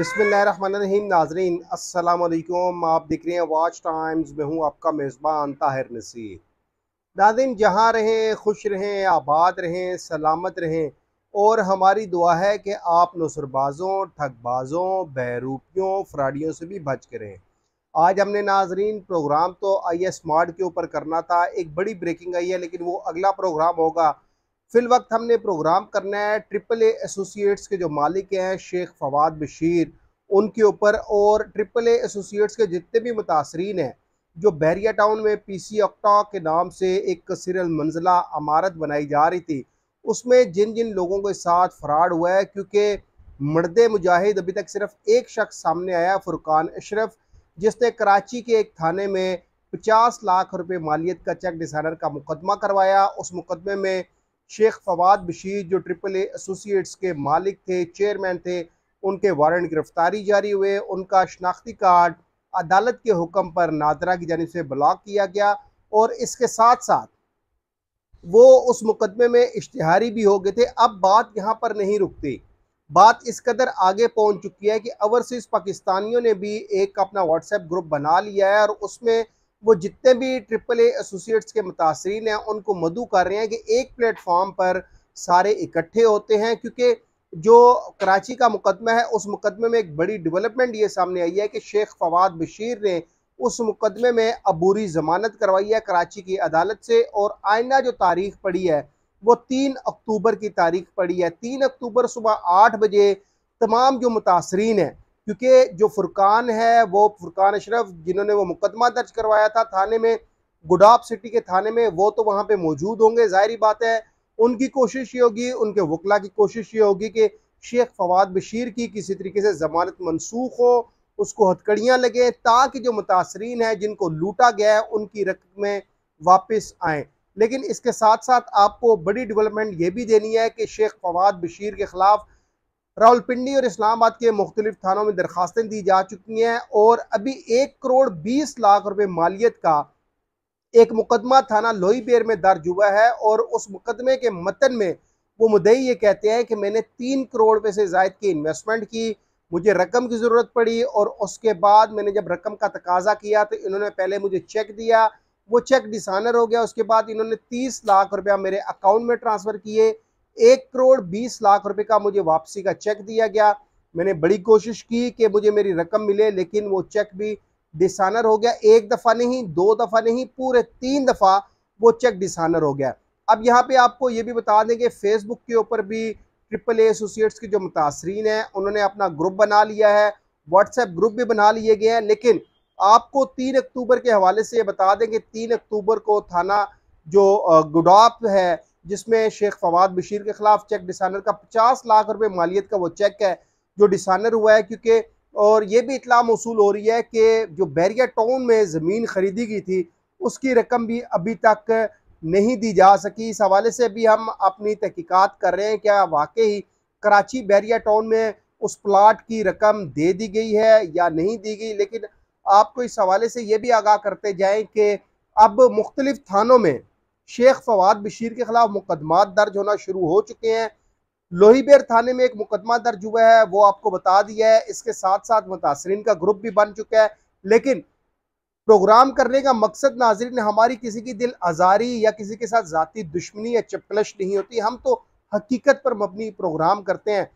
बसमीम नाजरीन असलकुम आप देख रहे हैं वॉच टाइम्स में हूँ आपका मेज़बान ताहिर नसीर नाजिन जहाँ रहें खुश रहें आबाद रहें सलामत रहें और हमारी दुआ है कि आप नसरबाज़ों ठगबाज़ों बहरूपियों फ्राडियों से भी बच करें आज हमने नाजरीन प्रोग्राम तो आई एस स्मार्ट के ऊपर करना था एक बड़ी ब्रेकिंग आई है लेकिन वो अगला प्रोग्राम होगा फिल वक्त हमने प्रोग्राम करना है ट्रिपल ए एसोसिएट्स के जो मालिक हैं शेख फवाद बशीर उनके ऊपर और ट्रिपल ए एसोसिएट्स के जितने भी मुतासरीन हैं जो बहरिया टाउन में पी सी अक्टा के नाम से एक सिरल मंजिला अमारत बनाई जा रही थी उसमें जिन जिन लोगों के साथ फ्रॉड हुआ है क्योंकि मर्द मुजाहिद अभी तक सिर्फ एक शख्स सामने आया फुरकान अशरफ जिसने कराची के एक थाने में पचास लाख रुपए मालियत का चेक डिजाइनर का मुकदमा करवाया उस मुकदमे में शेख फवाद बशीर जो ट्रिपल ए एसोसिएट्स के मालिक थे चेयरमैन थे उनके वारंट गिरफ्तारी जारी हुए उनका शनाख्ती कार्ड अदालत के हुक्म पर नादरा की जानब से ब्लॉक किया गया और इसके साथ साथ वो उस मुकदमे में इश्तहारी भी हो गए थे अब बात यहाँ पर नहीं रुकती बात इस कदर आगे पहुँच चुकी है कि ओवरसीज़ पाकिस्तानियों ने भी एक अपना व्हाट्सएप ग्रुप बना लिया है और उसमें वो जितने भी ट्रिपल ए एसोसिएट्स के मुतासरीन हैं उनको मधु कर रहे हैं कि एक प्लेटफॉर्म पर सारे इकट्ठे होते हैं क्योंकि जो कराची का मुकदमा है उस मुकदमे में एक बड़ी डेवलपमेंट ये सामने आई है कि शेख फवाद बशीर ने उस मुकदमे में अबूरी जमानत करवाई है कराची की अदालत से और आइना जो तारीख पड़ी है वो तीन अक्टूबर की तारीख पड़ी है तीन अक्टूबर सुबह आठ बजे तमाम जो मुतासरीन हैं क्योंकि जो फुरकान है वो फुरकान अशरफ जिन्होंने वो मुकदमा दर्ज करवाया था थाने में गुडाप सिटी के थाने में वो तो वहाँ पे मौजूद होंगे ज़ाहरी बात है उनकी कोशिश ये होगी उनके वकला की कोशिश ये होगी कि शेख फवाद बशीर की किसी तरीके से ज़मानत मनसूख हो उसको हथकड़ियाँ लगे ताकि जो मुतासरीन है जिनको लूटा गया है उनकी रकमें वापस आएँ लेकिन इसके साथ साथ आपको बड़ी डेवलपमेंट ये भी देनी है कि शेख फवाद बशीर के ख़िलाफ़ रावलपिंडी और इस्लामाबाद के मुख्तलिफ थानों में दरखास्तें दी जा चुकी हैं और अभी एक करोड़ बीस लाख रुपये मालियत का एक मुकदमा थाना लोही बेर में दर्ज हुआ है और उस मुकदमे के मतन में वो मुदई ये कहते हैं कि मैंने तीन करोड़ रुपये से जायद की इन्वेस्टमेंट की मुझे रकम की ज़रूरत पड़ी और उसके बाद मैंने जब रकम का तकाजा किया तो इन्होंने पहले मुझे चेक दिया वो चेक डिसानर हो गया उसके बाद इन्होंने तीस लाख रुपया मेरे अकाउंट में ट्रांसफ़र किए एक करोड़ बीस लाख रुपए का मुझे वापसी का चेक दिया गया मैंने बड़ी कोशिश की कि मुझे मेरी रकम मिले लेकिन वो चेक भी डिसानर हो गया एक दफ़ा नहीं दो दफ़ा नहीं पूरे तीन दफ़ा वो चेक डिसानर हो गया अब यहाँ पे आपको ये भी बता दें कि फेसबुक के ऊपर भी ट्रिपल एसोसिएट्स के जो मुतासरीन हैं उन्होंने अपना ग्रुप बना लिया है व्हाट्सएप ग्रुप भी बना लिए गए हैं लेकिन आपको तीन अक्टूबर के हवाले से ये बता दें कि तीन अक्टूबर को थाना जो गुडाप है जिसमें शेख फवाद बशीर के खिलाफ चेक डिसानर का पचास लाख रुपये मालियत का वो चेक है जो डिसानर हुआ है क्योंकि और ये भी इतला मौसू हो रही है कि जो बैरिया टाउन में ज़मीन खरीदी गई थी उसकी रकम भी अभी तक नहीं दी जा सकी इस हवाले से भी हम अपनी तहकीक़त कर रहे हैं क्या वाकई कराची बैरिया टाउन में उस प्लाट की रकम दे दी गई है या नहीं दी गई लेकिन आपको इस हवाले से ये भी आगाह करते जाएं कि अब मुख्तलिफ थानों में शेख फवाद बशीर के खिलाफ मुकदमा दर्ज होना शुरू हो चुके हैं लोहीबेर थाने में एक मुकदमा दर्ज हुआ है वो आपको बता दिया है इसके साथ साथ मुतासरीन का ग्रुप भी बन चुका है लेकिन प्रोग्राम करने का मकसद नाजरीन हमारी किसी की दिल आज़ारी या किसी के साथ ज़ाती दुश्मनी या चपलश नहीं होती हम तो हकीकत पर मबनी प्रोग्राम करते हैं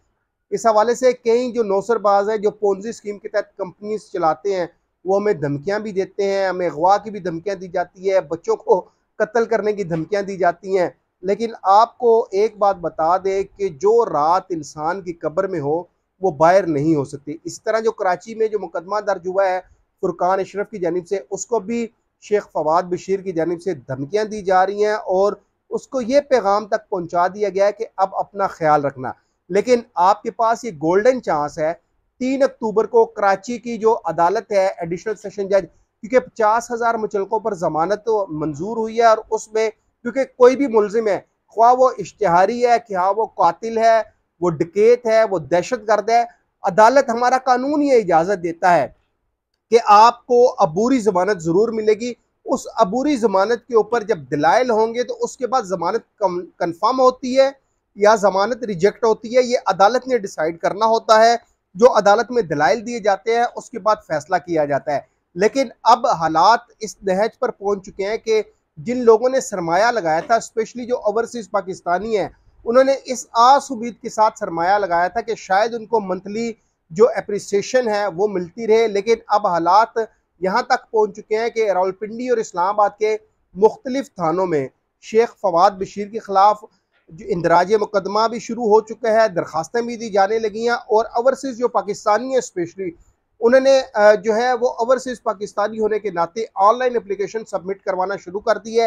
इस हवाले से कई जो नौसरबाज हैं जो पोन्जी स्कीम के तहत कंपनीज चलाते हैं वो हमें धमकियाँ भी देते हैं हमें अगवा की भी धमकियाँ दी जाती है बच्चों को कत्ल करने की धमकियां दी जाती हैं लेकिन आपको एक बात बता दें कि जो रात इंसान की कब्र में हो वो बाहर नहीं हो सकती इस तरह जो कराची में जो मुकदमा दर्ज हुआ है फुरकान अशरफ की जानब से उसको भी शेख फवाद बशीर की जानब से धमकियाँ दी जा रही हैं और उसको ये पैगाम तक पहुँचा दिया गया है कि अब अपना ख्याल रखना लेकिन आपके पास ये गोल्डन चांस है तीन अक्टूबर को कराची की जो अदालत है एडिशनल सेशन जज क्योंकि पचास हज़ार मुचलकों पर जमानत तो मंजूर हुई है और उसमें क्योंकि कोई भी मुलजिम है ख्वा वो इश्तहारी है कि हाँ वो कातिल है वो डकेत है वो दहशत गर्द है अदालत हमारा कानून ये इजाज़त देता है कि आपको अबूरी ज़मानत ज़रूर मिलेगी उस अबूरी ज़मानत के ऊपर जब दलाइल होंगे तो उसके बाद ज़मानत कन्फर्म होती है या ज़मानत रिजेक्ट होती है ये अदालत ने डिसाइड करना होता है जो अदालत में दलाइल दिए जाते हैं उसके बाद फैसला किया जाता है लेकिन अब हालात इस दहज पर पहुंच चुके हैं कि जिन लोगों ने सरमाया लगाया था स्पेशली जो ओवरसीज़ पाकिस्तानी हैं उन्होंने इस आस उम्मीद के साथ सरमाया लगाया था कि शायद उनको मंथली जो अप्रिसिएशन है वो मिलती रहे लेकिन अब हालात यहाँ तक पहुँच चुके हैं कि रावलपिंडी और इस्लामाबाद के मुख्तलिफ थानों में शेख फवाद बशीर के ख़िलाफ़ जो इंदराज मुकदमा भी शुरू हो चुका है दरखास्तें भी दी जाने लगी हैं और ओवरसीज़ जो पाकिस्तानी है स्पेशली उन्होंने जो है वो ओवरसीज पाकिस्तानी होने के नाते ऑनलाइन अप्लीकेशन सबमिट करवाना शुरू कर दी है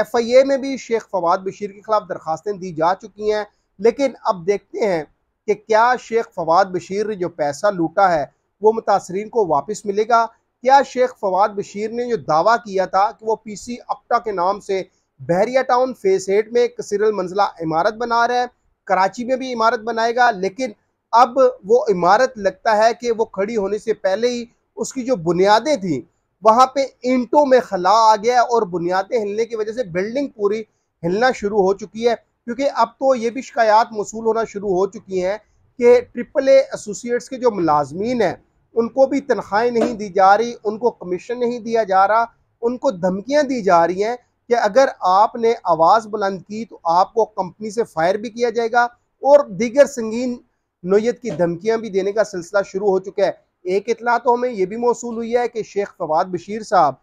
एफ आई ए में भी शेख फवाद बशीर के खिलाफ दरखास्तें दी जा चुकी हैं लेकिन अब देखते हैं कि क्या शेख फवाद बशीर ने जो पैसा लूटा है वो मुतासरीन को वापस मिलेगा क्या शेख फवाद बशीर ने जो दावा किया था कि वो पी सी अक्टा के नाम से बहरिया टाउन फेस एट में कसरल मंजिला इमारत बना रहा है कराची में भी इमारत बनाएगा लेकिन अब वो इमारत लगता है कि वो खड़ी होने से पहले ही उसकी जो बुनियादें थी वहाँ पे ईंटों में खला आ गया और बुनियादें हिलने की वजह से बिल्डिंग पूरी हिलना शुरू हो चुकी है क्योंकि अब तो ये भी शिकायत मौसू होना शुरू हो चुकी हैं कि ट्रिपल एसोसिएट्स के जो मुलाजमीन हैं उनको भी तनख्वाहें नहीं दी जा रही उनको कमीशन नहीं दिया जा रहा उनको धमकियाँ दी जा रही हैं कि अगर आपने आवाज़ बुलंद की तो आपको कंपनी से फायर भी किया जाएगा और दीगर संगीन नोयत की धमकियां भी देने का सिलसिला शुरू हो चुका है एक इतला तो हमें यह भी मौसू हुई है कि शेख फवाद बशीर साहब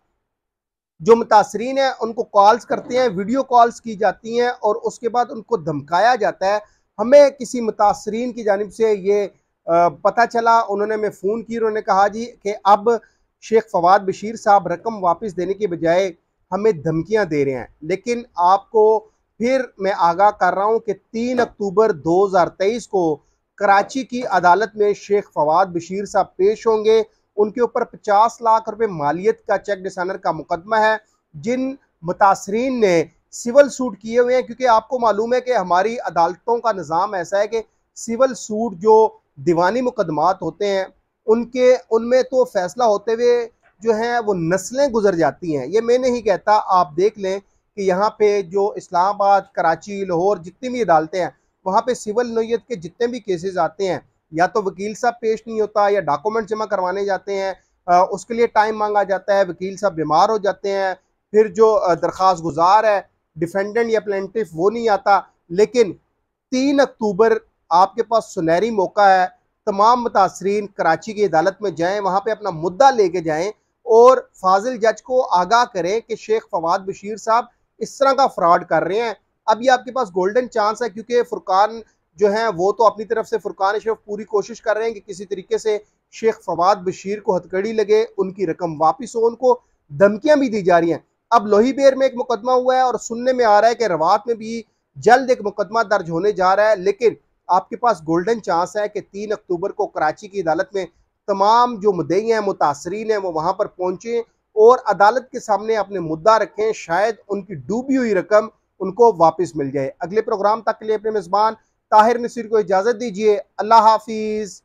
जो मुतासरीन है उनको कॉल्स करते हैं वीडियो कॉल्स की जाती हैं और उसके बाद उनको धमकाया जाता है हमें किसी मुतासरीन की जानब से ये पता चला उन्होंने हमें फ़ोन की उन्होंने कहा जी कि अब शेख फवाद बशीर साहब रकम वापस देने के बजाय हमें धमकियां दे रहे हैं लेकिन आपको फिर मैं आगाह कर रहा हूं कि 3 अक्टूबर 2023 को कराची की अदालत में शेख फवाद बशीर साहब पेश होंगे उनके ऊपर पचास लाख रुपए मालियत का चेक डिसाइनर का मुकदमा है जिन मुतासरीन ने सिविल सूट किए हुए हैं क्योंकि आपको मालूम है कि हमारी अदालतों का निज़ाम ऐसा है कि सिविल सूट जो दीवानी मुकदमात होते हैं उनके उनमें तो फैसला होते हुए जो हैं वो नस्लें गुजर जाती हैं ये मैं नहीं कहता आप देख लें कि यहाँ पे जो इस्लामाबाद कराची लाहौर जितनी भी अदालतें हैं वहाँ पे सिविल नोयत के जितने भी केसेस आते हैं या तो वकील साहब पेश नहीं होता या डॉक्यूमेंट जमा करवाने जाते हैं उसके लिए टाइम मांगा जाता है वकील साहब बीमार हो जाते हैं फिर जो दरख्वास गुजार है डिफेंडेंट या प्लेंटिफ वो नहीं आता लेकिन तीन अक्टूबर आपके पास सुनहरी मौका है तमाम मुतासरीन कराची की अदालत में जाएँ वहाँ पर अपना मुद्दा कर जाएँ और फाजिल जज को आगाह करें कि शेख फवाद बशीर साहब इस तरह का फ्रॉड कर रहे हैं अब ये आपके पास गोल्डन चांस है क्योंकि फुरकान जो है वो तो अपनी तरफ से फुरकान शरीफ पूरी कोशिश कर रहे हैं कि किसी तरीके से शेख फवाद बशीर को हथकड़ी लगे उनकी रकम वापस हो उनको धमकियां भी दी जा रही हैं अब लोहीबेर में एक मुकदमा हुआ है और सुनने में आ रहा है कि रवात में भी जल्द एक मुकदमा दर्ज होने जा रहा है लेकिन आपके पास गोल्डन चांस है कि तीन अक्टूबर को कराची की अदालत में तमाम जो मुदई हैं मुतासरीन हैं वो वहाँ पर पहुँचें और अदालत के सामने अपने मुद्दा रखें शायद उनकी डूबी हुई रकम उनको वापस मिल जाए अगले प्रोग्राम तक के लिए अपने मेज़बान ताहिर नसीर को इजाज़त दीजिए अल्लाह हाफिज़